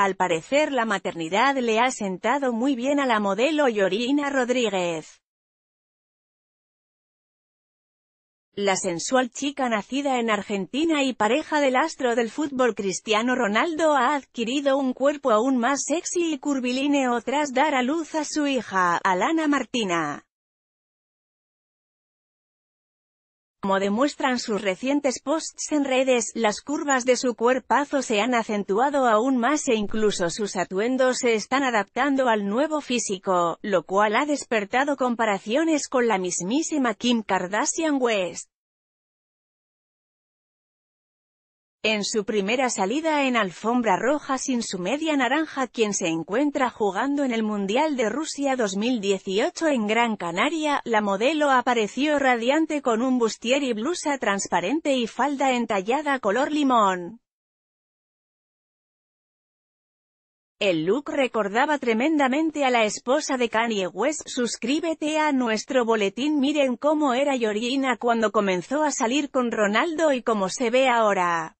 Al parecer la maternidad le ha sentado muy bien a la modelo Yorina Rodríguez. La sensual chica nacida en Argentina y pareja del astro del fútbol Cristiano Ronaldo ha adquirido un cuerpo aún más sexy y curvilíneo tras dar a luz a su hija, Alana Martina. Como demuestran sus recientes posts en redes, las curvas de su cuerpazo se han acentuado aún más e incluso sus atuendos se están adaptando al nuevo físico, lo cual ha despertado comparaciones con la mismísima Kim Kardashian West. En su primera salida en alfombra roja sin su media naranja quien se encuentra jugando en el Mundial de Rusia 2018 en Gran Canaria, la modelo apareció radiante con un bustier y blusa transparente y falda entallada color limón. El look recordaba tremendamente a la esposa de Kanye West. Suscríbete a nuestro boletín. Miren cómo era Yorina cuando comenzó a salir con Ronaldo y cómo se ve ahora.